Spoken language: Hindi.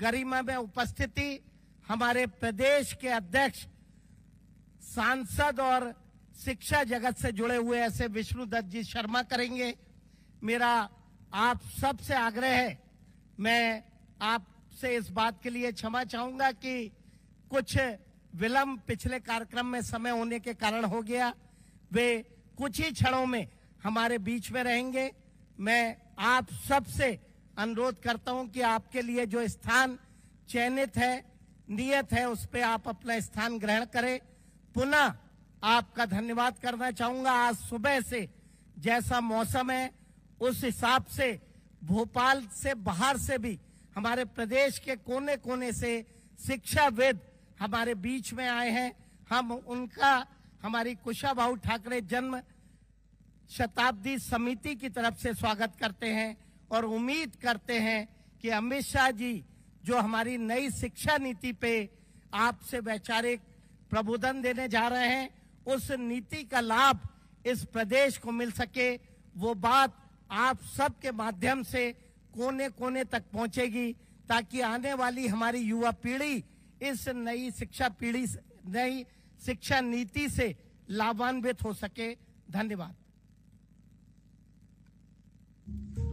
गरिमा में उपस्थिति हमारे प्रदेश के अध्यक्ष सांसद और शिक्षा जगत से जुड़े हुए ऐसे विष्णु दत्त जी शर्मा करेंगे मेरा आप सबसे आग्रह है मैं आपसे इस बात के लिए क्षमा चाहूंगा कि कुछ विलंब पिछले कार्यक्रम में समय होने के कारण हो गया वे कुछ ही क्षणों में हमारे बीच में रहेंगे मैं आप सबसे अनुरोध करता हूं कि आपके लिए जो स्थान चयनित है नियत है उस पर आप अपना स्थान ग्रहण करें पुनः आपका धन्यवाद करना चाहूंगा आज सुबह से जैसा मौसम है उस हिसाब से भोपाल से बाहर से भी हमारे प्रदेश के कोने कोने से शिक्षाविद हमारे बीच में आए हैं हम उनका हमारी कुशाभा ठाकरे जन्म शताब्दी समिति की तरफ से स्वागत करते हैं और उम्मीद करते हैं कि अमित शाह जी जो हमारी नई शिक्षा नीति पे आपसे वैचारिक प्रबोधन देने जा रहे हैं उस नीति का लाभ इस प्रदेश को मिल सके वो बात आप सबके माध्यम से कोने कोने तक पहुंचेगी ताकि आने वाली हमारी युवा पीढ़ी इस नई शिक्षा पीढ़ी नई शिक्षा नीति से लाभान्वित हो सके धन्यवाद